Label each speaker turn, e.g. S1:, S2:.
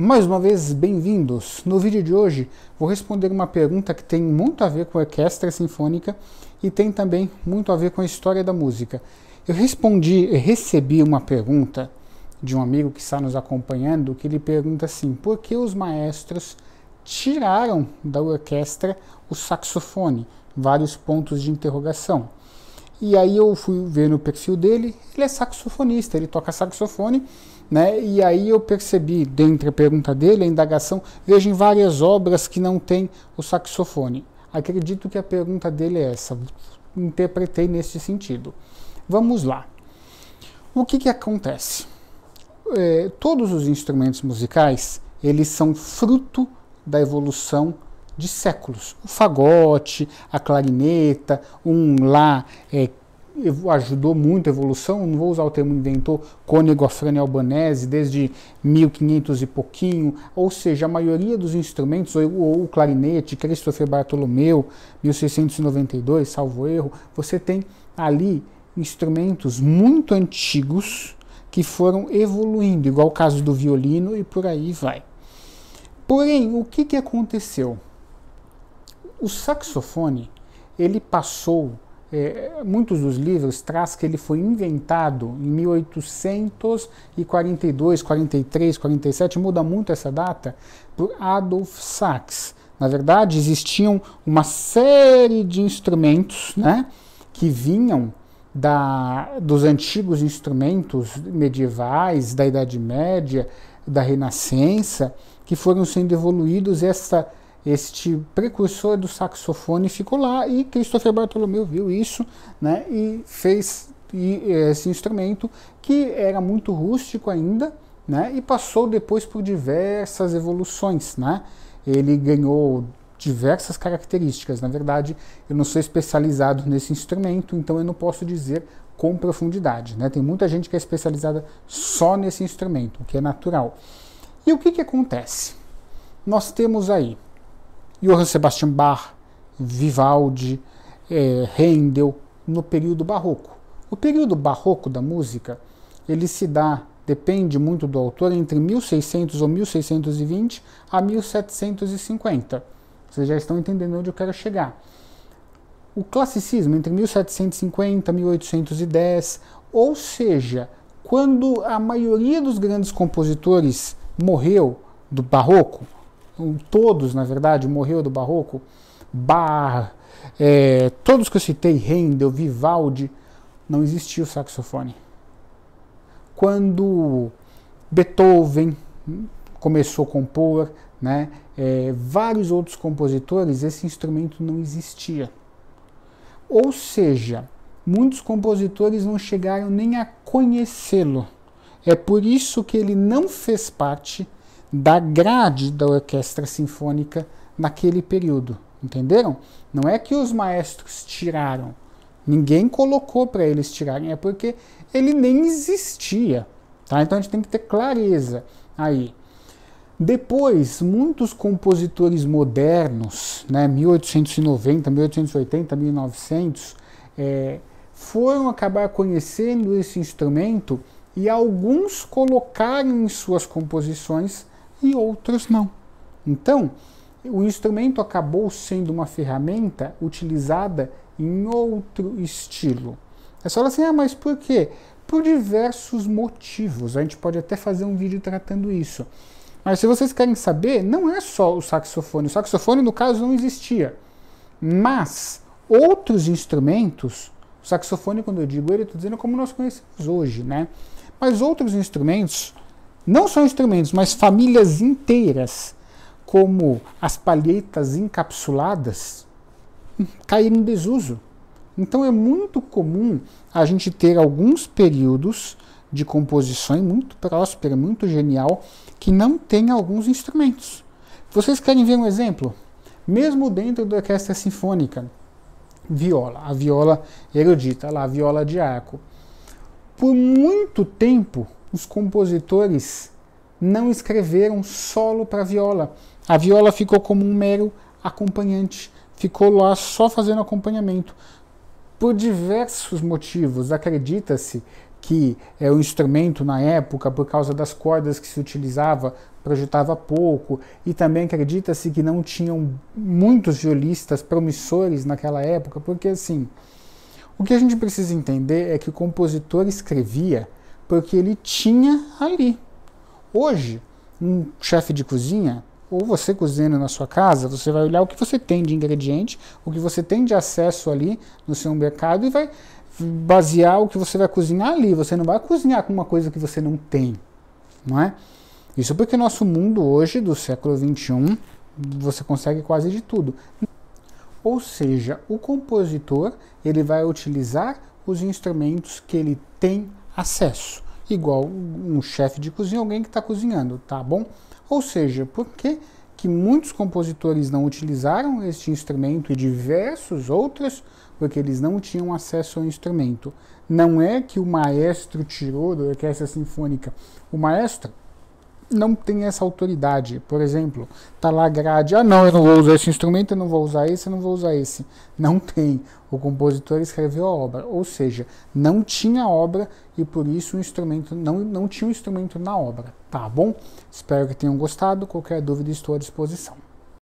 S1: Mais uma vez, bem-vindos! No vídeo de hoje, vou responder uma pergunta que tem muito a ver com a orquestra sinfônica e tem também muito a ver com a história da música. Eu respondi, recebi uma pergunta de um amigo que está nos acompanhando, que ele pergunta assim, por que os maestros tiraram da orquestra o saxofone? Vários pontos de interrogação. E aí eu fui ver no perfil dele, ele é saxofonista, ele toca saxofone, né? E aí eu percebi, dentre a pergunta dele, a indagação, vejo em várias obras que não tem o saxofone. Acredito que a pergunta dele é essa, interpretei nesse sentido. Vamos lá. O que, que acontece? É, todos os instrumentos musicais, eles são fruto da evolução de séculos. O fagote, a clarineta, um lá é, ajudou muito a evolução, não vou usar o termo inventor, Cônego Afrani Albanese, desde 1500 e pouquinho, ou seja, a maioria dos instrumentos, ou, ou o clarinete, Christopher Bartolomeu, 1692, salvo erro, você tem ali instrumentos muito antigos que foram evoluindo, igual o caso do violino e por aí vai. Porém, o que, que aconteceu? O saxofone, ele passou é, muitos dos livros traz que ele foi inventado em 1842, 43, 47, muda muito essa data, por Adolf Sachs. Na verdade, existiam uma série de instrumentos né, que vinham da, dos antigos instrumentos medievais, da Idade Média, da Renascença, que foram sendo evoluídos. Essa este precursor do saxofone ficou lá e Christopher Bartolomeu viu isso né, e fez eh, esse instrumento que era muito rústico ainda né, e passou depois por diversas evoluções. Né? Ele ganhou diversas características. Na verdade, eu não sou especializado nesse instrumento, então eu não posso dizer com profundidade. Né? Tem muita gente que é especializada só nesse instrumento, o que é natural. E o que, que acontece? Nós temos aí Johann Sebastian Bach, Vivaldi, é, Handel, no período barroco. O período barroco da música, ele se dá, depende muito do autor, entre 1600 ou 1620 a 1750. Vocês já estão entendendo onde eu quero chegar. O classicismo entre 1750 e 1810, ou seja, quando a maioria dos grandes compositores morreu do barroco, todos, na verdade, morreu do barroco, Bach, é, todos que eu citei, Handel, Vivaldi, não existia o saxofone. Quando Beethoven começou a compor, né, é, vários outros compositores, esse instrumento não existia. Ou seja, muitos compositores não chegaram nem a conhecê-lo. É por isso que ele não fez parte da grade da orquestra sinfônica naquele período, entenderam? Não é que os maestros tiraram, ninguém colocou para eles tirarem, é porque ele nem existia, tá? Então a gente tem que ter clareza aí. Depois, muitos compositores modernos, né, 1890, 1880, 1900, é, foram acabar conhecendo esse instrumento e alguns colocaram em suas composições e outros não. Então, o instrumento acabou sendo uma ferramenta utilizada em outro estilo. É só assim, ah, mas por quê? Por diversos motivos. A gente pode até fazer um vídeo tratando isso. Mas se vocês querem saber, não é só o saxofone. O saxofone, no caso, não existia. Mas outros instrumentos, o saxofone, quando eu digo ele, estou dizendo como nós conhecemos hoje, né? Mas outros instrumentos não só instrumentos, mas famílias inteiras, como as palhetas encapsuladas, caíram em desuso. Então é muito comum a gente ter alguns períodos de composições muito próspera, muito genial, que não tem alguns instrumentos. Vocês querem ver um exemplo? Mesmo dentro da orquestra sinfônica, viola, a viola erudita, lá, a viola de arco. Por muito tempo, os compositores não escreveram solo para viola. A viola ficou como um mero acompanhante, ficou lá só fazendo acompanhamento. Por diversos motivos, acredita-se que é, o instrumento na época, por causa das cordas que se utilizava, projetava pouco, e também acredita-se que não tinham muitos violistas promissores naquela época, porque assim, o que a gente precisa entender é que o compositor escrevia porque ele tinha ali. Hoje, um chefe de cozinha, ou você cozinhando na sua casa, você vai olhar o que você tem de ingrediente, o que você tem de acesso ali no seu mercado e vai basear o que você vai cozinhar ali. Você não vai cozinhar com uma coisa que você não tem, não é? Isso porque nosso mundo hoje, do século XXI, você consegue quase de tudo. Ou seja, o compositor ele vai utilizar os instrumentos que ele tem acesso, igual um chefe de cozinha, alguém que está cozinhando, tá bom? Ou seja, por que, que muitos compositores não utilizaram este instrumento e diversos outros? Porque eles não tinham acesso ao instrumento. Não é que o maestro tirou da orquestra sinfônica. O maestro não tem essa autoridade. Por exemplo, tá lá a grade, ah não, eu não vou usar esse instrumento, eu não vou usar esse, eu não vou usar esse. Não tem. O compositor escreveu a obra, ou seja, não tinha obra e por isso o instrumento não, não tinha um instrumento na obra, tá bom? Espero que tenham gostado, qualquer dúvida estou à disposição.